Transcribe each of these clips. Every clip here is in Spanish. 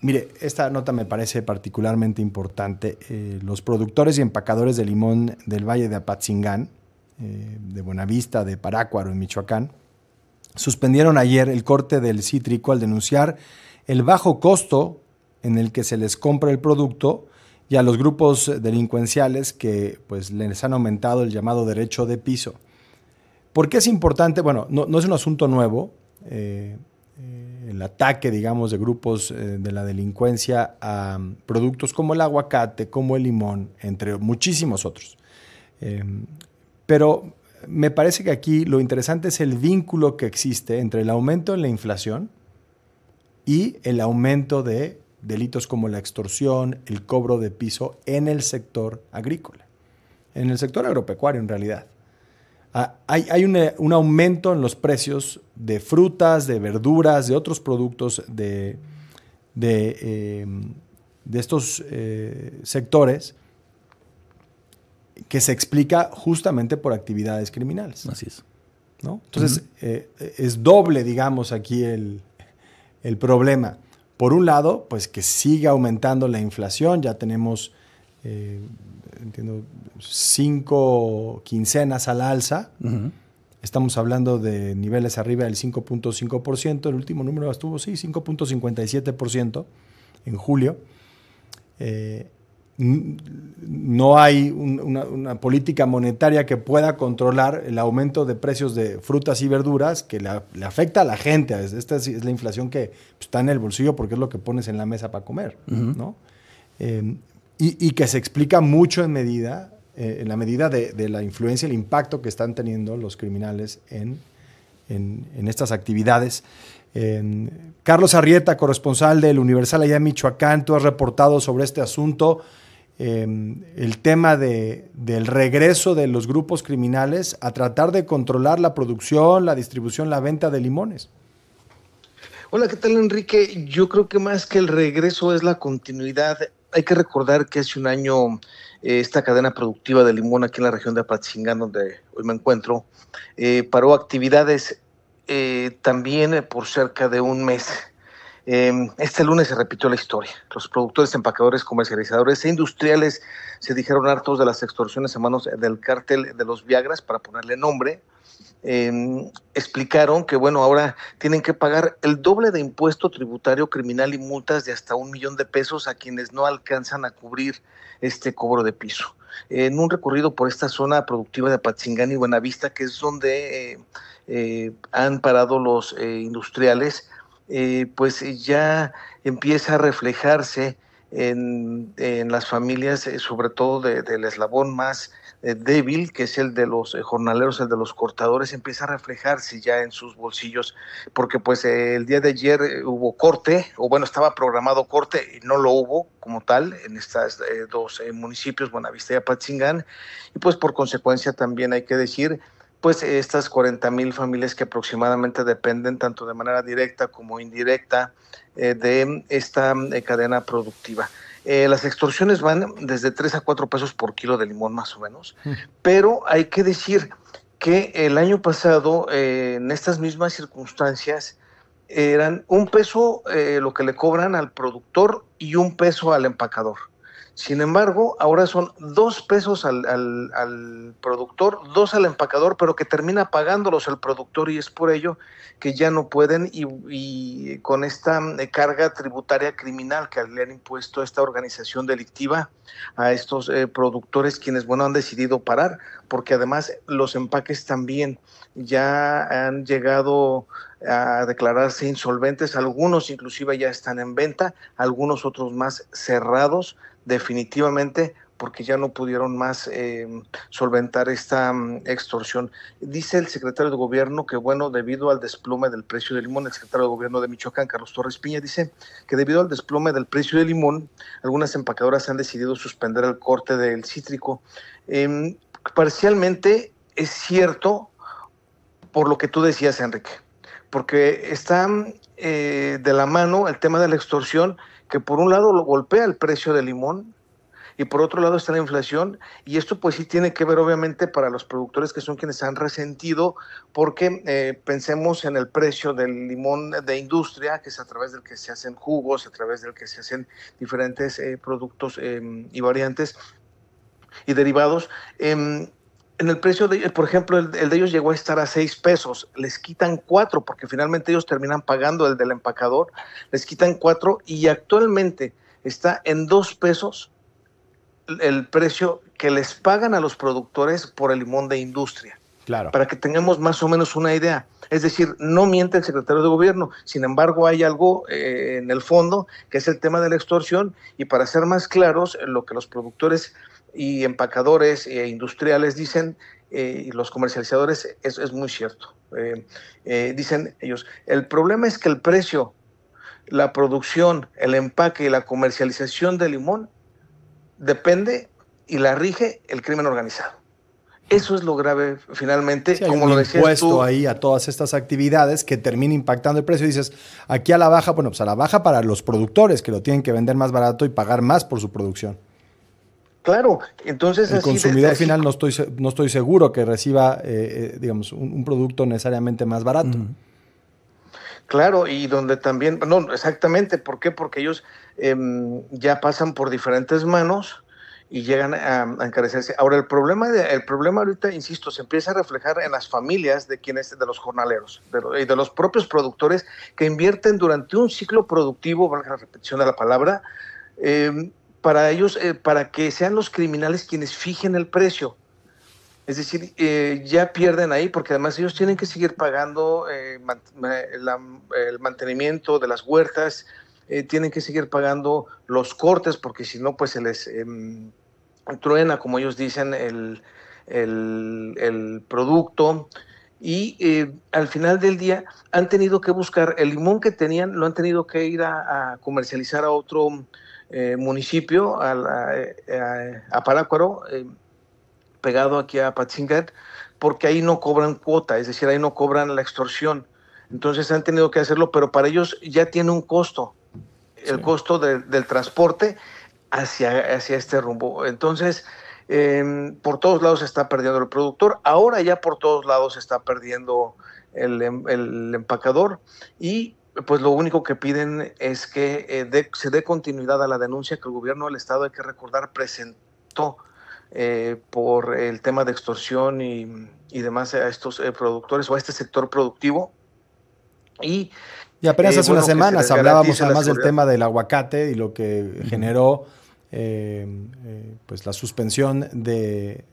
Mire, esta nota me parece particularmente importante. Eh, los productores y empacadores de limón del Valle de Apatzingán, eh, de Buenavista, de Parácuaro, en Michoacán, suspendieron ayer el corte del cítrico al denunciar el bajo costo en el que se les compra el producto y a los grupos delincuenciales que pues, les han aumentado el llamado derecho de piso. ¿Por qué es importante? Bueno, no, es un asunto nuevo. Eh, el ataque, digamos, de grupos eh, de la delincuencia a productos como el aguacate, como el limón, entre muchísimos otros. Em, pero me parece que aquí lo interesante es el vínculo que existe entre el aumento en la inflación y el aumento de delitos como la extorsión, el cobro de piso en el sector agrícola, en el sector agropecuario en realidad. Ah, hay, eh, un, aumento en los precios de frutas, de verduras, de otros productos de, em, estos eh, sectores que se explica justamente por actividades criminales. Así es. Entonces, eh, es doble, digamos, aquí el, el problema. Por un lado, pues que siga aumentando la inflación, ya tenemos eh, entiendo, cinco quincenas al alza. Estamos hablando de niveles arriba del 5.5%. El último número estuvo, sí, 5.57% en julio. Eh, no hay una, política monetaria que pueda controlar el aumento de precios de frutas y verduras que le, afecta a la gente. Esta es, la inflación que pues, está en el bolsillo porque es lo que pones en la mesa para comer. ¿no? Eh, y, que se explica mucho en medida, eh, en la medida de, la influencia, el impacto que están teniendo los criminales en, estas actividades. Carlos Arrieta, corresponsal del Universal allá en Michoacán, tú has reportado sobre este asunto, em, el tema del regreso de los grupos criminales a tratar de controlar la producción, la distribución, la venta de limones. Hola, ¿qué tal Enrique? Yo creo que más que el regreso es la continuidad hay que recordar que hace un año eh, esta cadena productiva de limón aquí en la región de Apachingán, donde hoy me encuentro, eh, paró actividades eh, también por cerca de un mes. Em, este lunes se repitió la historia. Los productores, empacadores, comercializadores e industriales se dijeron hartos de las extorsiones a manos del cártel de los Viagras, para ponerle nombre, Em, explicaron que, bueno, ahora tienen que pagar el doble de impuesto tributario criminal y multas de hasta un millón de pesos a quienes no alcanzan a cubrir este cobro de piso. En un recorrido por esta zona productiva de Apatzingán y Buenavista, que es donde eh, eh, han parado los eh, industriales, pues ya empieza a reflejarse en, las familias, eh, sobre todo del eslabón más eh, débil, que es el de los eh, jornaleros, el de los cortadores, empieza a reflejarse ya en sus bolsillos, porque pues el día de ayer hubo corte, o bueno, estaba programado corte y no lo hubo como tal en estos dos municipios, Buenavista y Apatzingán, y pues por consecuencia también hay que decir pues estas 40 mil familias que aproximadamente dependen tanto de manera directa como indirecta eh, de esta eh, cadena productiva. Eh, las extorsiones van desde 3 a 4 pesos por kilo de limón más o menos, mm. pero hay que decir que el año pasado, en estas mismas circunstancias, eran un peso lo que le cobran al productor y un peso al empacador. Sin embargo, ahora son dos pesos al, al, productor, dos al empacador, pero que termina pagándolos el productor y es por ello que ya no pueden y, con esta eh, carga tributaria criminal que le han impuesto esta organización delictiva a estos eh, productores quienes, bueno, han decidido parar, porque además los empaques también ya han llegado a declararse insolventes, algunos inclusive ya están en venta, algunos otros más cerrados, de definitivamente porque ya no pudieron más eh, solventar esta mm, extorsión. Dice el secretario de gobierno que, bueno, debido al desplome del precio del limón, el secretario de gobierno de Michoacán, Carlos Torres Piña, dice que debido al desplome del precio del limón, algunas empacadoras han decidido suspender el corte del cítrico. Em, parcialmente es cierto por lo que tú decías, Enrique, porque está mm, eh, de la mano el tema de la extorsión, que por un lado lo golpea el precio del limón, y por otro lado está la inflación y esto pues sí tiene que ver obviamente para los productores que son quienes han resentido porque eh, pensemos en el precio del limón de industria que es a través del que se hacen jugos, a través del que se hacen diferentes eh, productos em, y variantes y derivados em, en el precio de por ejemplo, el, de ellos llegó a estar a 6 pesos, les quitan 4 porque finalmente ellos terminan pagando el del empacador, les quitan 4 y actualmente está en 2 pesos el precio que les pagan a los productores por el limón de industria. Claro. Para que tengamos más o menos una idea. Es decir, no miente el secretario de gobierno. Sin embargo, hay algo eh, en el fondo que es el tema de la extorsión. Y para ser más claros, lo que los productores y empacadores e industriales dicen eh, y los comercializadores es, es muy cierto. dicen ellos, el problema es que el precio, la producción, el empaque y la comercialización del limón depende y la rige el crimen organizado. Eso es lo grave finalmente, como lo decías impuesto ahí a todas estas actividades que termina impactando el precio. dices, aquí a la baja, bueno, pues a la baja para los productores que lo tienen que vender más barato y pagar más por su producción. Claro, entonces... El consumidor final no estoy, no estoy seguro que reciba, eh, eh, digamos, un, producto necesariamente más barato. Claro, y donde también, no, exactamente, ¿por qué? Porque ellos em, ya pasan por diferentes manos y llegan a, encarecerse. Ahora, el problema, el problema ahorita, insisto, se empieza a reflejar en las familias de quienes, de los jornaleros y de los propios productores que invierten durante un ciclo productivo, valga la repetición de la palabra, em, para ellos, eh, para que sean los criminales quienes fijen el precio. Es decir, eh, ya pierden ahí porque además ellos tienen que seguir pagando eh, el mantenimiento de las huertas, eh, tienen que seguir pagando los cortes porque si no, pues se les em, truena, como ellos dicen, el, producto. Y eh, al final del día han tenido que buscar el limón que tenían, lo han tenido que ir a, comercializar a otro municipio, a, a Parácuaro pegado aquí a Patzingán, porque ahí no cobran cuota, es decir, ahí no cobran la extorsión. Entonces han tenido que hacerlo, pero para ellos ya tiene un costo, el costo del transporte hacia, hacia este rumbo. Entonces, em, por todos lados se está perdiendo el productor, ahora ya por todos lados se está perdiendo em, el, empacador y pues lo único que piden es que eh, se dé continuidad a la denuncia que el gobierno del estado, hay que recordar, presentó eh, por el tema de extorsión y, demás a estos eh, productores o a este sector productivo. Y, apenas eh, hace unas semanas hablábamos además del tema del aguacate y lo que generó pues la suspensión de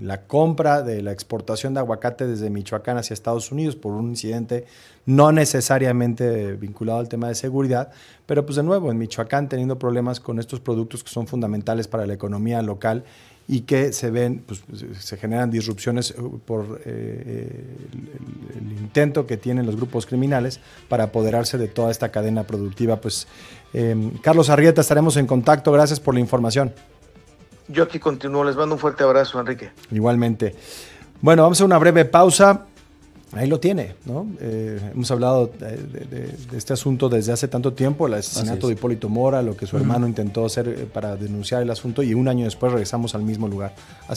la compra de la exportación de aguacate desde Michoacán hacia Estados Unidos por un incidente no necesariamente vinculado al tema de seguridad, pero pues de nuevo en Michoacán teniendo problemas con estos productos que son fundamentales para la economía local y que se ven, pues, se generan disrupciones eh, por eh, el, intento que tienen los grupos criminales para apoderarse de toda esta cadena productiva. Pues, em, Carlos Arrieta, estaremos en contacto. Gracias por la información. Yo aquí continúo. Les mando un fuerte abrazo, Enrique. Igualmente. Bueno, vamos a una breve pausa. Ahí lo tiene, ¿no? Eh, hemos hablado eh, de, este asunto desde hace tanto tiempo, el asesinato de Hipólito Mora, lo que su hermano intentó hacer eh, para denunciar el asunto y un año después regresamos al mismo lugar.